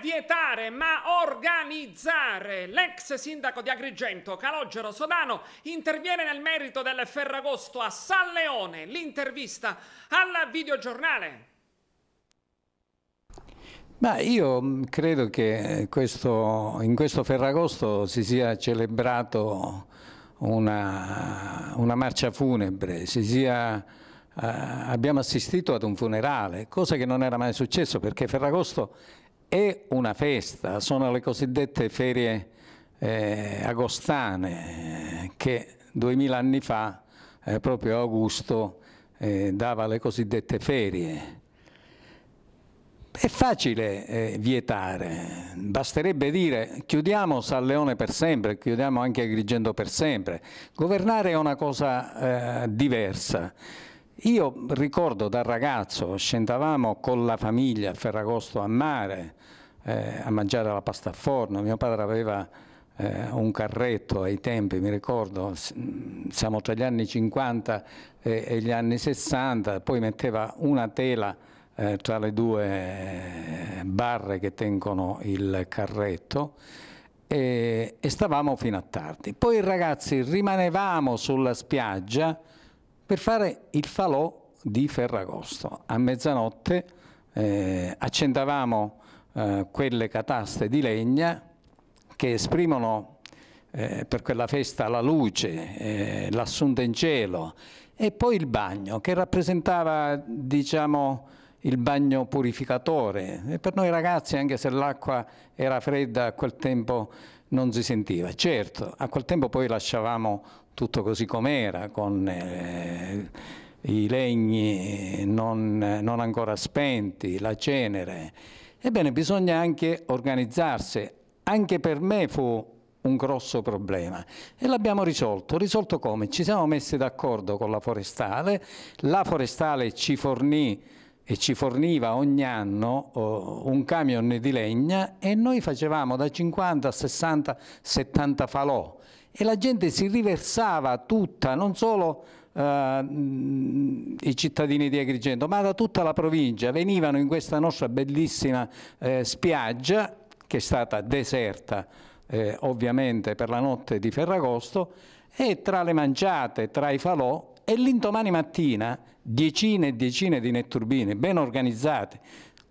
vietare ma organizzare. L'ex sindaco di Agrigento, Calogero Sodano, interviene nel merito del Ferragosto a San Leone, l'intervista al videogiornale. Ma io mm, credo che eh, questo, in questo Ferragosto si sia celebrato una, una marcia funebre, si sia... Uh, abbiamo assistito ad un funerale, cosa che non era mai successo perché Ferragosto è una festa, sono le cosiddette ferie eh, agostane che duemila anni fa eh, proprio Augusto eh, dava le cosiddette ferie. È facile eh, vietare, basterebbe dire chiudiamo San Leone per sempre, chiudiamo anche Agrigento per sempre. Governare è una cosa eh, diversa. Io ricordo da ragazzo scendavamo con la famiglia a Ferragosto a mare eh, a mangiare la pasta a forno, mio padre aveva eh, un carretto ai tempi, mi ricordo, siamo tra gli anni 50 e, e gli anni 60, poi metteva una tela eh, tra le due eh, barre che tengono il carretto e, e stavamo fino a tardi. Poi i ragazzi rimanevamo sulla spiaggia per fare il falò di Ferragosto. A mezzanotte eh, accendavamo eh, quelle cataste di legna che esprimono eh, per quella festa la luce, eh, l'assunta in cielo e poi il bagno che rappresentava diciamo il bagno purificatore e per noi ragazzi anche se l'acqua era fredda a quel tempo non si sentiva. Certo, a quel tempo poi lasciavamo tutto così com'era, con eh, i legni eh, non, eh, non ancora spenti, la cenere. Ebbene, bisogna anche organizzarsi. Anche per me fu un grosso problema e l'abbiamo risolto. Risolto come? Ci siamo messi d'accordo con la forestale, la forestale ci fornì e ci forniva ogni anno oh, un camion di legna e noi facevamo da 50 a 60, 70 falò e la gente si riversava tutta, non solo Uh, i cittadini di Agrigento, ma da tutta la provincia, venivano in questa nostra bellissima eh, spiaggia, che è stata deserta eh, ovviamente per la notte di Ferragosto, e tra le mangiate, tra i falò, e l'indomani mattina decine e decine di netturbine ben organizzate.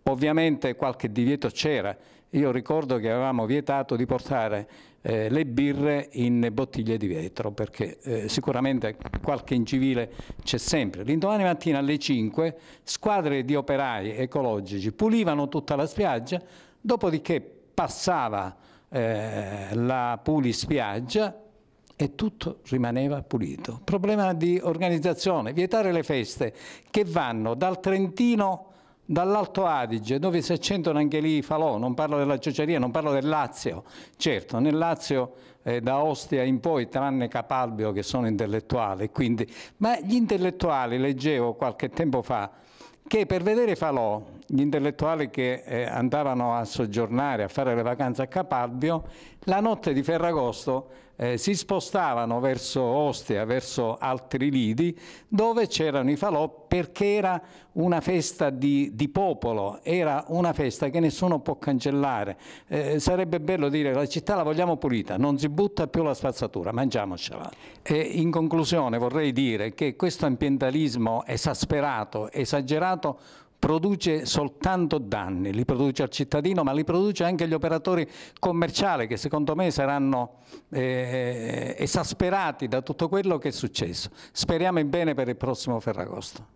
Ovviamente qualche divieto c'era. Io ricordo che avevamo vietato di portare eh, le birre in bottiglie di vetro perché eh, sicuramente qualche incivile c'è sempre. L'indomani mattina alle 5 squadre di operai ecologici pulivano tutta la spiaggia, dopodiché passava eh, la spiaggia e tutto rimaneva pulito. Problema di organizzazione, vietare le feste che vanno dal Trentino dall'Alto Adige, dove si accendono anche lì i falò, non parlo della Ciociaria, non parlo del Lazio, certo, nel Lazio eh, da Ostia in poi, tranne Capalbio che sono intellettuali, quindi... ma gli intellettuali, leggevo qualche tempo fa, che per vedere falò, gli intellettuali che eh, andavano a soggiornare, a fare le vacanze a Capalbio, la notte di Ferragosto eh, si spostavano verso Ostia, verso altri lidi, dove c'erano i falò perché era una festa di, di, popolo, era una festa che nessuno può cancellare. Eh, sarebbe bello dire la città la vogliamo pulita, non si butta più la spazzatura, mangiamocela. E in conclusione vorrei dire che questo ambientalismo esasperato, esagerato, produce soltanto danni, li produce al cittadino ma li produce anche agli operatori commerciali che secondo me saranno eh, esasperati da tutto quello che è successo. Speriamo in bene per il prossimo Ferragosto.